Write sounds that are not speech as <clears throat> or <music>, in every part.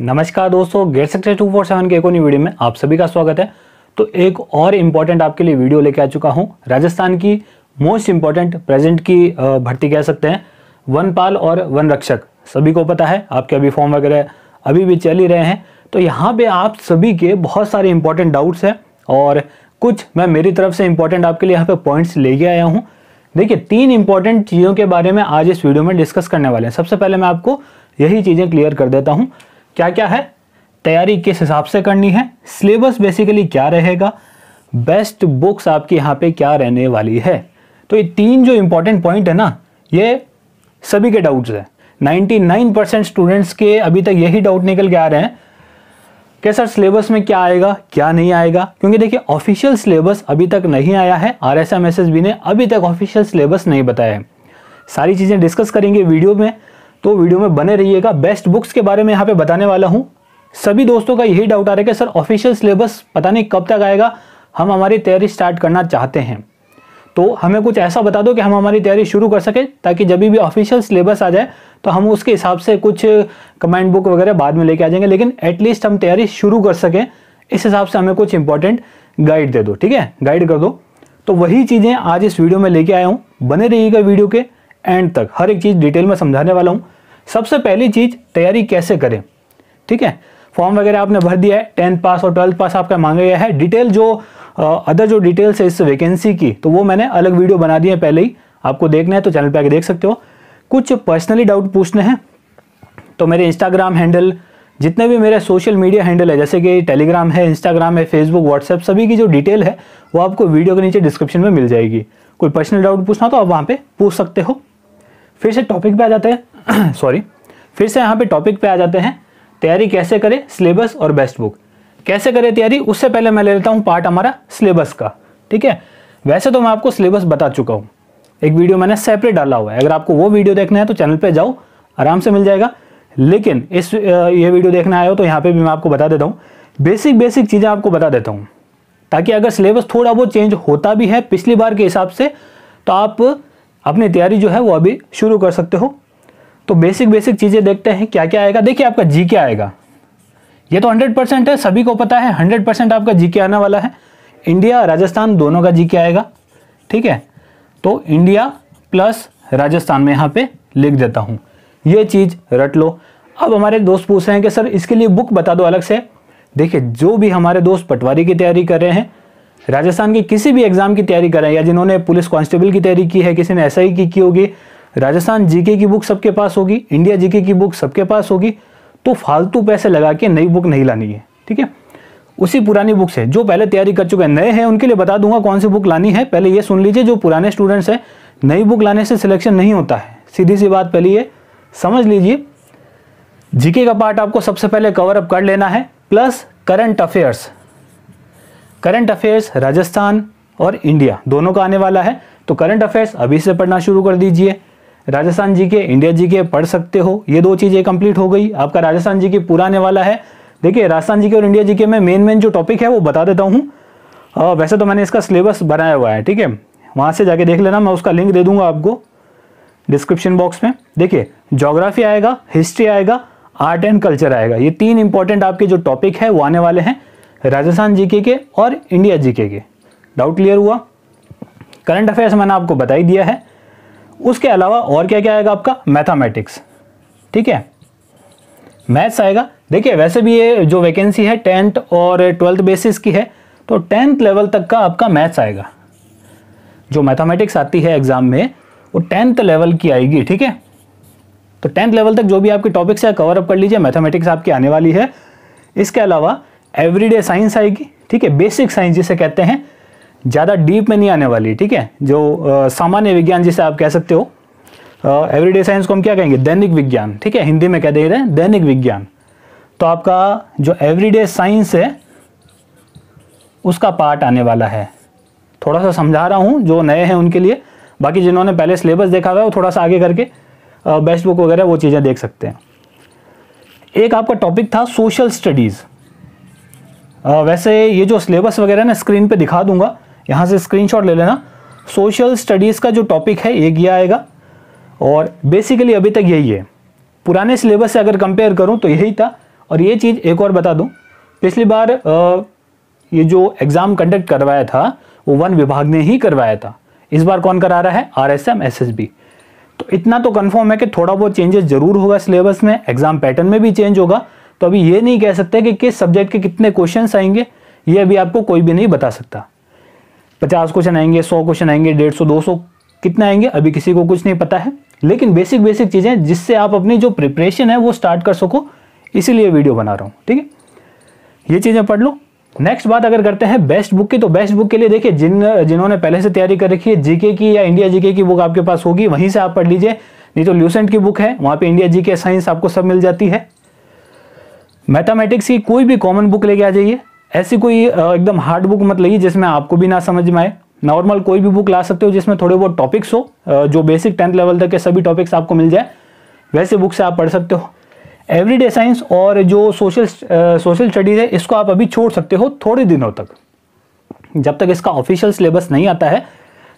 नमस्कार दोस्तों get success two four seven के एक और वीडियो में आप सभी का स्वागत है तो एक और इम्पॉर्टेंट आपके लिए वीडियो लेके आ चुका हूँ राजस्थान की मोस्ट इम्पॉर्टेंट प्रेजेंट की भर्ती कह सकते हैं वनपाल और वन रक्षक सभी को पता है आपके अभी फॉर्म वगैरह अभी भी चल ही रहे हैं तो यहाँ पे आप सभी के बहुत सारे इंपॉर्टेंट डाउट्स हैं और कुछ मैं मेरी तरफ से इम्पोर्टेंट आपके लिए यहाँ पे पॉइंट्स लेके आया हूँ देखिए तीन इंपॉर्टेंट चीज़ों के बारे में आज इस वीडियो में डिस्कस करने वाले हैं सबसे पहले मैं आपको यही चीज़ें क्लियर कर देता हूँ क्या क्या है तैयारी किस हिसाब से करनी है सिलेबस बेसिकली क्या रहेगा बेस्ट बुक्स आपके यहाँ पे क्या रहने वाली है तो ये तीन जो इम्पोर्टेंट पॉइंट है ना ये सभी के डाउट्स हैं 99 परसेंट स्टूडेंट्स के अभी तक यही डाउट निकल के आ रहे हैं कि सर सिलेबस में क्या आएगा क्या नहीं आएगा क्योंकि देखिए ऑफिशियल सिलेबस अभी तक नहीं आया है R S M S S B ने अभी तक ऑफिशियल सिलेबस नहीं बताया है सारी चीज़ें डिस्कस करेंगे वीडियो में तो वीडियो में बने रहिएगा बेस्ट बुक्स के बारे में यहाँ पे बताने वाला हूँ सभी दोस्तों का यही डाउट आ रहा है कि सर ऑफिशियल सिलेबस पता नहीं कब तक आएगा हम हमारी तैयारी स्टार्ट करना चाहते हैं तो हमें कुछ ऐसा बता दो कि हम हमारी तैयारी शुरू कर सकें ताकि जब भी ऑफिशियल सिलेबस आ जाए तो हम उसके हिसाब से कुछ कमेंट बुक वगैरह बाद में लेके आ जाएंगे लेकिन एटलीस्ट हम तैयारी शुरू कर सकें इस हिसाब से हमें कुछ इंपॉर्टेंट गाइड दे दो ठीक है गाइड कर दो तो वही चीज़ें आज इस वीडियो में लेके आया हूँ बने रहिएगा वीडियो के एंड तक हर एक चीज़ डिटेल में समझाने वाला हूं सबसे पहली चीज़ तैयारी कैसे करें ठीक है फॉर्म वगैरह आपने भर दिया है टेंथ पास और ट्वेल्थ पास आपका मांगा गया है डिटेल जो अदर जो डिटेल्स है इस वैकेंसी की तो वो मैंने अलग वीडियो बना दी है पहले ही आपको देखना है तो चैनल पर आके देख सकते हो कुछ पर्सनली डाउट पूछने हैं तो मेरे इंस्टाग्राम हैंडल जितने भी मेरे सोशल मीडिया हैंडल है जैसे कि टेलीग्राम है इंस्टाग्राम है फेसबुक व्हाट्सएप सभी की जो डिटेल है वो आपको वीडियो के नीचे डिस्क्रिप्शन में मिल जाएगी कोई पर्सनल डाउट पूछना तो आप वहाँ पे पूछ सकते हो फिर से टॉपिक पे आ जाते हैं सॉरी <clears throat> फिर से यहाँ पे टॉपिक पे आ जाते हैं तैयारी कैसे करें सिलेबस और बेस्ट बुक कैसे करें तैयारी उससे पहले मैं ले लेता हूँ पार्ट हमारा सिलेबस का ठीक है वैसे तो मैं आपको सिलेबस बता चुका हूँ एक वीडियो मैंने सेपरेट डाला हुआ है अगर आपको वो वीडियो देखना है तो चैनल पर जाओ आराम से मिल जाएगा लेकिन इस ये वीडियो देखने आए हो तो यहाँ पर भी मैं आपको बता देता हूँ बेसिक बेसिक चीज़ें आपको बता देता हूँ ताकि अगर सिलेबस थोड़ा बहुत चेंज होता भी है पिछली बार के हिसाब से तो आप अपनी तैयारी जो है वो अभी शुरू कर सकते हो तो बेसिक बेसिक चीज़ें देखते हैं क्या क्या आएगा देखिए आपका जी क्या आएगा ये तो हंड्रेड परसेंट है सभी को पता है हंड्रेड परसेंट आपका जी के आने वाला है इंडिया राजस्थान दोनों का जी के आएगा ठीक है तो इंडिया प्लस राजस्थान में यहाँ पे लिख देता हूँ ये चीज़ रट लो अब हमारे दोस्त पूछ रहे हैं कि सर इसके लिए बुक बता दो अलग से देखिए जो भी हमारे दोस्त पटवारी की तैयारी कर रहे हैं राजस्थान की किसी भी एग्ज़ाम की तैयारी करें या जिन्होंने पुलिस कांस्टेबल की तैयारी की है किसी ने एस की की होगी राजस्थान जीके की बुक सबके पास होगी इंडिया जीके की बुक सबके पास होगी तो फालतू पैसे लगा के नई बुक नहीं लानी है ठीक है उसी पुरानी बुक से जो पहले तैयारी कर चुके हैं नए हैं उनके लिए बता दूंगा कौन सी बुक लानी है पहले ये सुन लीजिए जो पुराने स्टूडेंट्स हैं नई बुक लाने से सिलेक्शन नहीं होता है सीधी सी बात पहले ये समझ लीजिए जीके का पार्ट आपको सबसे पहले कवर अप कर लेना है plus current affairs current affairs Rajasthan और इंडिया दोनों का आने वाला है तो करंट अफेयर्स अभी से पढ़ना शुरू कर दीजिए राजस्थान जी के इंडिया जी के पढ़ सकते हो ये दो चीज़ें कंप्लीट हो गई आपका राजस्थान जी के पूरा आने वाला है देखिए राजस्थान जी के और इंडिया जी के मैं मेन मेन जो टॉपिक है वो बता देता हूँ वैसे तो मैंने इसका सिलेबस बनाया हुआ है ठीक है वहाँ से जाके देख लेना मैं उसका लिंक दे दूंगा आपको डिस्क्रिप्शन बॉक्स में देखिए जोग्राफी आएगा हिस्ट्री आएगा आर्ट एंड कल्चर आएगा ये तीन इंपॉर्टेंट आपके जो टॉपिक है वो आने वाले हैं राजस्थान जीके के और इंडिया जीके के डाउट क्लियर हुआ करंट अफेयर्स मैंने आपको बताई दिया है उसके अलावा और क्या क्या आएगा आपका मैथामेटिक्स ठीक है मैथ्स आएगा देखिए वैसे भी ये जो वैकेंसी है टेंथ और ट्वेल्थ बेसिस की है तो टेंथ लेवल तक का आपका मैथ्स आएगा जो मैथामेटिक्स आती है एग्ज़ाम में वो टेंथ लेवल की आएगी ठीक है तो टेंथ लेवल तक जो भी आपके टॉपिक्स है कवर अप कर लीजिए मैथामेटिक्स आपकी आने वाली है इसके अलावा एवरीडे साइंस आएगी ठीक है बेसिक साइंस जिसे कहते हैं ज़्यादा डीप में नहीं आने वाली ठीक है जो सामान्य विज्ञान जिसे आप कह सकते हो एवरीडे साइंस को हम क्या कहेंगे दैनिक विज्ञान ठीक है हिंदी में कह दे रहे हैं दैनिक विज्ञान तो आपका जो एवरीडे साइंस है उसका पार्ट आने वाला है थोड़ा सा समझा रहा हूँ जो नए हैं उनके लिए बाकी जिन्होंने पहले सिलेबस देखा हुआ है वो थोड़ा सा आगे करके बेस्ट बुक वगैरह वो चीज़ें देख सकते हैं एक आपका टॉपिक था सोशल स्टडीज़ आ, वैसे ये जो सिलेबस वगैरह ना स्क्रीन पे दिखा दूंगा यहाँ से स्क्रीनशॉट ले लेना सोशल स्टडीज़ का जो टॉपिक है ये किया आएगा और बेसिकली अभी तक यही है पुराने सिलेबस से अगर कंपेयर करूँ तो यही था और ये चीज़ एक और बता दूँ पिछली बार आ, ये जो एग्ज़ाम कंडक्ट करवाया था वो वन विभाग ने ही करवाया था इस बार कौन करा रहा है R S M S S B तो इतना तो कन्फर्म है कि थोड़ा बहुत चेंजेस जरूर होगा सिलेबस में एग्ज़ाम पैटर्न में भी चेंज होगा तो अभी ये नहीं कह सकते कि किस सब्जेक्ट के कितने क्वेश्चन आएंगे ये अभी आपको कोई भी नहीं बता सकता पचास क्वेश्चन आएंगे सौ क्वेश्चन आएंगे डेढ़ सौ दो सौ कितने आएंगे अभी किसी को कुछ नहीं पता है लेकिन बेसिक बेसिक चीज़ें जिससे आप अपनी जो प्रिपरेशन है वो स्टार्ट कर सको इसीलिए वीडियो बना रहा हूँ ठीक है ये चीज़ें पढ़ लो नेक्स्ट बात अगर करते हैं बेस्ट बुक की तो बेस्ट बुक के लिए देखिए जिन जिन्होंने पहले से तैयारी कर रखी है जीके की या इंडिया जीके की बुक आपके पास होगी वहीं से आप पढ़ लीजिए नहीं तो ल्यूसेंट की बुक है वहाँ पे इंडिया जीके साइंस आपको सब मिल जाती है मैथमेटिक्स की कोई भी कॉमन बुक लेके आ जाइए ऐसी कोई एकदम हार्ड बुक मत लीजिए जिसमें आपको भी ना समझ में आए नॉर्मल कोई भी बुक ला सकते हो जिसमें थोड़े बहुत टॉपिक्स हो जो बेसिक टेंथ लेवल तक के सभी टॉपिक्स आपको मिल जाए वैसे बुक से आप पढ़ सकते हो एवरीडे साइंस और जो सोशल सोशल स्टडीज़ है इसको आप अभी छोड़ सकते हो थोड़े दिनों तक जब तक इसका ऑफिशियल सिलेबस नहीं आता है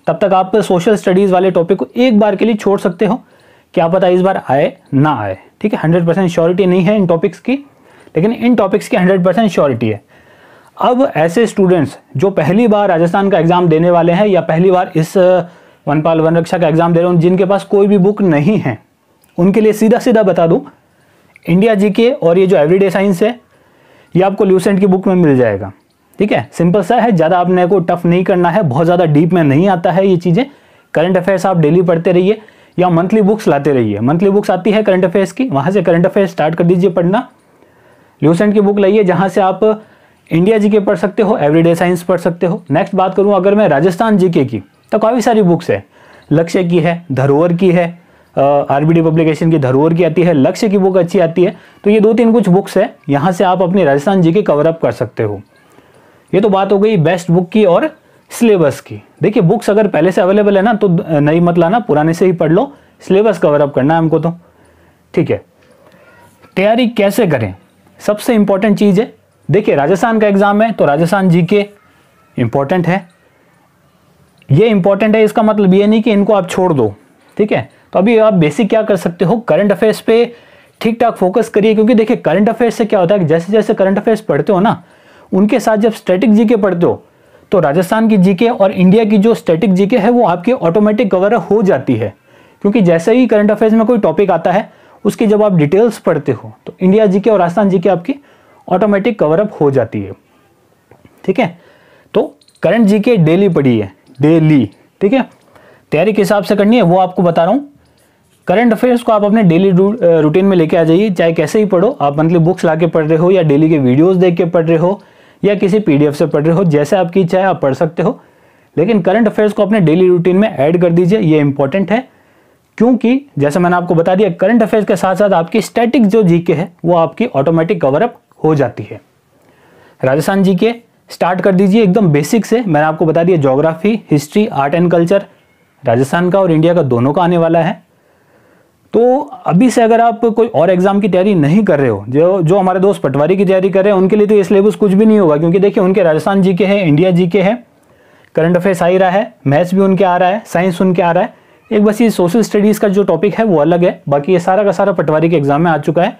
तब तक आप सोशल स्टडीज़ वाले टॉपिक को एक बार के लिए छोड़ सकते हो क्या पता इस बार आए ना आए ठीक है हंड्रेड परसेंट श्योरिटी नहीं है इन टॉपिक्स की लेकिन इन टॉपिक्स की हंड्रेड परसेंट श्योरिटी है अब ऐसे स्टूडेंट्स जो पहली बार राजस्थान का एग्ज़ाम देने वाले हैं या पहली बार इस वनपाल वन रक्षा का एग्ज़ाम दे रहे हैं जिनके पास कोई भी बुक नहीं है उनके लिए सीधा सीधा बता दूँ इंडिया जी के और ये जो एवरीडे साइंस है ये आपको ल्यूसेंट की बुक में मिल जाएगा ठीक है सिंपल सा है ज़्यादा आपने को टफ नहीं करना है बहुत ज़्यादा डीप में नहीं आता है ये चीज़ें करंट अफेयर्स आप डेली पढ़ते रहिए या मंथली बुक्स लाते रहिए मंथली बुक्स आती है करंट अफेयर्स की वहाँ से करंट अफेयर्स स्टार्ट कर दीजिए पढ़ना ल्यूसेंट की बुक लाइए जहाँ से आप इंडिया जीके पढ़ सकते हो एवरीडे साइंस पढ़ सकते हो नेक्स्ट बात करूँ अगर मैं राजस्थान जीके की तो काफ़ी सारी बुक्स है लक्ष्य की है धरोहर की है आरबीडी पब्लिकेशन की धरोहर की आती है लक्ष्य की बुक अच्छी आती है तो ये दो तीन कुछ बुक्स है यहाँ से आप अपने राजस्थान जी के कवरअप कर सकते हो ये तो बात हो गई बेस्ट बुक की और सिलेबस की देखिए बुक्स अगर पहले से अवेलेबल है ना तो नई मत लाना पुराने से ही पढ़ लो सिलेबस कवरअप करना है हमको तो ठीक है तैयारी कैसे करें सबसे इंपॉर्टेंट चीज़ है देखिए राजस्थान का एग्ज़ाम है तो राजस्थान जी के है ये इंपॉर्टेंट है इसका मतलब ये नहीं कि इनको आप छोड़ दो ठीक है तो अभी आप बेसिक क्या कर सकते हो करंट अफेयर्स पे ठीक ठाक फोकस करिए क्योंकि देखिए करंट अफेयर्स से क्या होता है जैसे जैसे करंट अफेयर्स पढ़ते हो ना उनके साथ जब स्टैटिक जीके पढ़ते हो तो राजस्थान की जीके और इंडिया की जो स्टैटिक जीके है वो आपकी ऑटोमेटिक कवर हो जाती है क्योंकि जैसे ही करंट अफेयर्स में कोई टॉपिक आता है उसकी जब आप डिटेल्स पढ़ते हो तो इंडिया जी के और राजस्थान जी के आपकी ऑटोमेटिक कवर अप हो जाती है ठीक है तो करंट जी के डेली पढ़ी है डेली ठीक है तैयारी के हिसाब से करनी है वो आपको बता रहा हूँ करंट अफेयर्स को आप अपने डेली रूटीन में लेके आ जाइए चाहे कैसे ही पढ़ो आप मंथली बुक्स ला पढ़ रहे हो या डेली के वीडियोस देख के पढ़ रहे हो या किसी पीडीएफ से पढ़ रहे हो जैसे आपकी इच्छा है आप पढ़ सकते हो लेकिन करंट अफेयर्स को अपने डेली रूटीन में ऐड कर दीजिए ये इंपॉर्टेंट है क्योंकि जैसे मैंने आपको बता दिया करंट अफेयर्स के साथ साथ आपकी स्टैटिक जो जीके है वो आपकी ऑटोमेटिक कवरअप हो जाती है राजस्थान जीके स्टार्ट कर दीजिए एकदम बेसिक से मैंने आपको बता दिया geography history art and culture Rajasthan का और इंडिया का दोनों का आने वाला है तो अभी से अगर आप कोई और एग्ज़ाम की तैयारी नहीं कर रहे हो जो जो हमारे दोस्त पटवारी की तैयारी कर रहे हैं उनके लिए तो ये सिलेबस कुछ भी नहीं होगा क्योंकि देखिए उनके राजस्थान जी के इंडिया जी के है करंट अफेयर्स आ ही रहा है मैथ्स भी उनके आ रहा है साइंस उनके आ रहा है एक बस ये सोशल स्टडीज़ का जो टॉपिक है वो अलग है बाकी ये सारा का सारा पटवारी के एग्ज़ाम में आ चुका है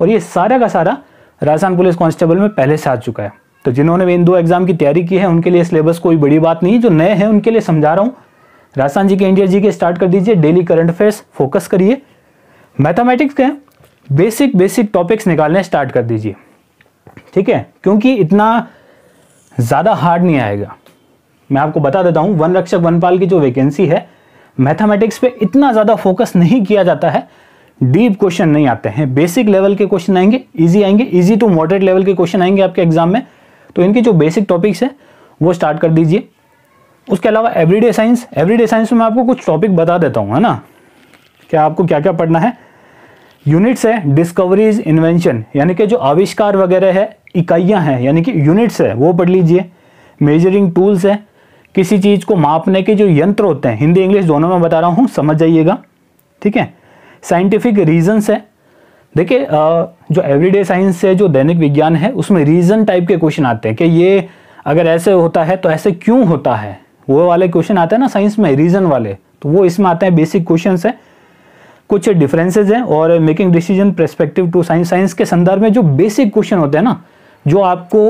और ये सारा का सारा राजस्थान पुलिस कांस्टेबल में पहले से आ चुका है तो जिन्होंने भी इन दो एग्ज़ाम की तैयारी की है उनके लिए सिलेबस कोई बड़ी बात नहीं जो नए हैं उनके लिए समझा रहा हूँ राजस्थान जी के इंडिया जी के स्टार्ट कर दीजिए डेली करंट अफेयर्स फोकस करिए मैथमेटिक्स के बेसिक बेसिक टॉपिक्स निकालने स्टार्ट कर दीजिए ठीक है क्योंकि इतना ज़्यादा हार्ड नहीं आएगा मैं आपको बता देता हूँ वन रक्षक वनपाल की जो वैकेंसी है मैथमेटिक्स पे इतना ज़्यादा फोकस नहीं किया जाता है डीप क्वेश्चन नहीं आते हैं बेसिक लेवल के क्वेश्चन आएंगे इजी आएंगे इजी टू मॉडरेट लेवल के क्वेश्चन आएंगे आपके एग्जाम में तो इनके जो बेसिक टॉपिक्स हैं वो स्टार्ट कर दीजिए उसके अलावा एवरीडे साइंस एवरीडे साइंस में मैं आपको कुछ टॉपिक बता देता हूँ है ना क्या आपको क्या क्या पढ़ना है यूनिट्स है डिस्कवरीज इन्वेंशन यानी कि जो आविष्कार वगैरह है इकाइयाँ हैं यानी कि यूनिट्स है वो पढ़ लीजिए मेजरिंग टूल्स है किसी चीज़ को मापने के जो यंत्र होते हैं हिंदी इंग्लिश दोनों में बता रहा हूँ समझ जाइएगा ठीक है साइंटिफिक रीजन है देखिए जो एवरीडे साइंस है जो दैनिक विज्ञान है उसमें रीज़न टाइप के क्वेश्चन आते हैं कि ये अगर ऐसे होता है तो ऐसे क्यों होता है वो वाले क्वेश्चन आते हैं ना साइंस में रीज़न वाले तो वो इसमें आते हैं बेसिक क्वेश्चन है कुछ डिफरेंसेज हैं और making decision perspective to science science के संदर्भ में जो बेसिक क्वेश्चन होते हैं ना जो आपको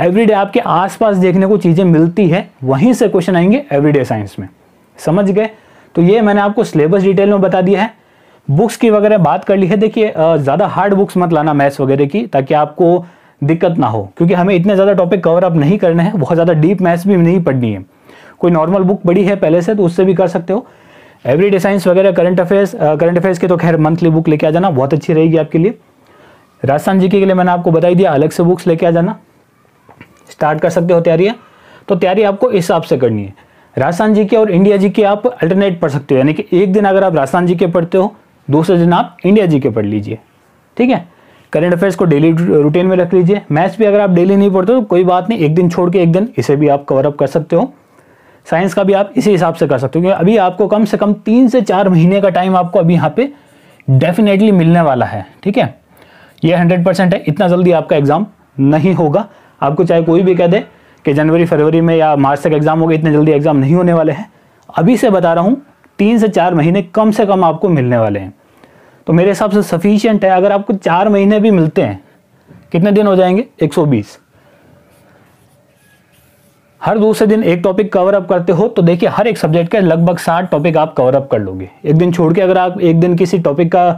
एवरीडे आपके आसपास देखने को चीज़ें मिलती है वहीं से क्वेश्चन आएंगे एवरीडे साइंस में समझ गए तो ये मैंने आपको सिलेबस डिटेल में बता दिया है बुक्स की वगैरह बात कर ली है देखिए ज़्यादा हार्ड बुक्स मत लाना मैथ्स वगैरह की ताकि आपको दिक्कत ना हो क्योंकि हमें इतने ज़्यादा टॉपिक कवर अप नहीं करने हैं बहुत ज़्यादा डीप मैथ्स भी नहीं पढ़नी है कोई नॉर्मल बुक पढ़ी है पहले से तो उससे भी कर सकते हो एवरीडे साइंस वगैरह करंट अफेयर्स करंट अफेयर्स की तो खैर मंथली बुक लेके आ जाना बहुत अच्छी रहेगी आपके लिए राजस्थान जी के लिए मैंने आपको बताई दिया अलग से बुक्स लेके आ जाना स्टार्ट कर सकते हो तैयारियाँ तो तैयारी आपको इस हिसाब से करनी है राजस्थान जी के और इंडिया जी के आप अल्टरनेट पढ़ सकते हो यानी कि एक दिन अगर आप राजस्थान जी के पढ़ते हो दूसरे दिन आप इंडिया जी के पढ़ लीजिए ठीक है करंट अफेयर्स को डेली रूटीन में रख लीजिए मैथ्स भी अगर आप डेली नहीं पढ़ते तो कोई बात नहीं एक दिन छोड़ के एक दिन इसे भी आप कवर अप कर सकते हो साइंस का भी आप इसी हिसाब से कर सकते हो क्योंकि अभी आपको कम से कम तीन से चार महीने का टाइम आपको अभी यहाँ पे डेफिनेटली मिलने वाला है ठीक है ये हंड्रेड परसेंट है इतना जल्दी आपका एग्ज़ाम नहीं होगा आपको चाहे कोई भी कह दे कि जनवरी फरवरी में या मार्च तक एग्ज़ाम होगा इतने जल्दी एग्ज़ाम नहीं होने वाले हैं अभी से बता रहा हूँ तीन से चार महीने कम से कम आपको मिलने वाले हैं तो मेरे हिसाब से सफिशियंट है अगर आपको चार महीने भी मिलते हैं कितने दिन हो जाएंगे 120 हर दूसरे दिन एक टॉपिक कवर अप करते हो तो देखिए हर एक सब्जेक्ट के लगभग साठ टॉपिक आप कवर अप कर लोगे एक दिन छोड़ के अगर आप एक दिन किसी टॉपिक का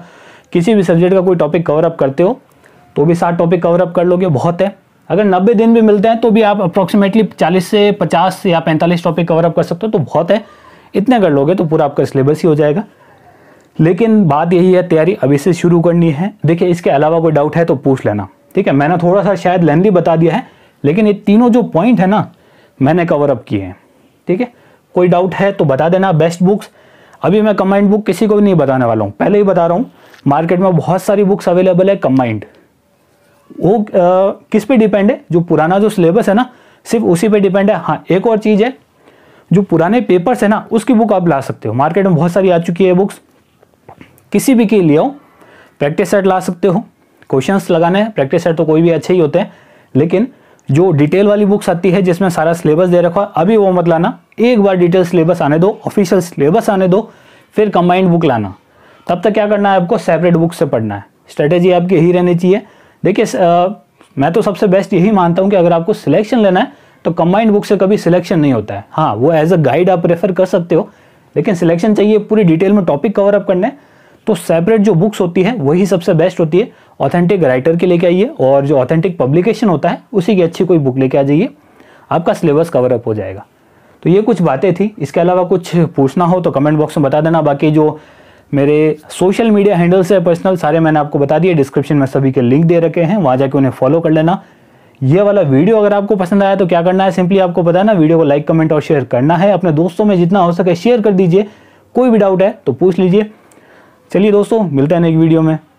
किसी भी सब्जेक्ट का कोई टॉपिक कवर अप करते हो तो भी साठ टॉपिक कवर अप कर लोगे बहुत है अगर 90 दिन भी मिलते हैं तो भी आप अप्रॉक्सीमेटली 40 से 50 या 45 टॉपिक कवर अप कर सकते हो तो बहुत है इतने कर लोगे तो पूरा आपका सिलेबस ही हो जाएगा लेकिन बात यही है तैयारी अभी से शुरू करनी है देखिए इसके अलावा कोई डाउट है तो पूछ लेना ठीक है मैंने थोड़ा सा शायद लेंदी बता दिया है लेकिन ये तीनों जो पॉइंट है ना मैंने कवर अप किए हैं ठीक है कोई डाउट है तो बता देना बेस्ट बुक्स अभी मैं कम्बाइंड बुक किसी को भी नहीं बताने वाला हूँ पहले ही बता रहा हूँ मार्केट में बहुत सारी बुक्स अवेलेबल है कम्बाइंड वो आ, किस पे डिपेंड है जो पुराना जो सिलेबस है ना सिर्फ उसी पे डिपेंड है हाँ एक और चीज़ है जो पुराने पेपर्स है ना उसकी बुक आप ला सकते हो मार्केट में बहुत सारी आ चुकी है बुक्स किसी भी के लिए आओ प्रैक्टिस सेट ला सकते हो क्वेश्चन लगाने हैं प्रैक्टिस सेट तो कोई भी अच्छे ही होते हैं लेकिन जो डिटेल वाली बुक्स आती है जिसमें सारा सिलेबस दे रखा है अभी वो मत लाना एक बार डिटेल सिलेबस आने दो ऑफिशियल सिलेबस आने दो फिर कंबाइंड बुक लाना तब तक क्या करना है आपको सेपरेट बुक से पढ़ना है स्ट्रेटेजी आपकी यही रहनी चाहिए देखिए मैं तो सबसे बेस्ट यही मानता हूँ कि अगर आपको सिलेक्शन लेना है तो कंबाइंड बुक से कभी सिलेक्शन नहीं होता है हाँ वो एज अ गाइड आप रेफर कर सकते हो लेकिन सिलेक्शन चाहिए पूरी डिटेल में टॉपिक कवर अप करने तो सेपरेट जो बुक्स होती है वही सबसे बेस्ट होती है ऑथेंटिक राइटर की लेके आइए और जो ऑथेंटिक पब्लिकेशन होता है उसी की अच्छी कोई बुक लेके आ जाइए आपका सिलेबस कवर अप हो जाएगा तो ये कुछ बातें थी इसके अलावा कुछ पूछना हो तो कमेंट बॉक्स में बता देना बाकी जो मेरे सोशल मीडिया हैंडल्स से पर्सनल सारे मैंने आपको बता दिए डिस्क्रिप्शन में सभी के लिंक दे रखे हैं वहाँ जाके उन्हें फॉलो कर लेना ये वाला वीडियो अगर आपको पसंद आया तो क्या करना है सिंपली आपको पता है ना वीडियो को लाइक कमेंट और शेयर करना है अपने दोस्तों में जितना हो सके शेयर कर दीजिए कोई भी डाउट है तो पूछ लीजिए चलिए दोस्तों मिलते हैं नेक्स्ट वीडियो में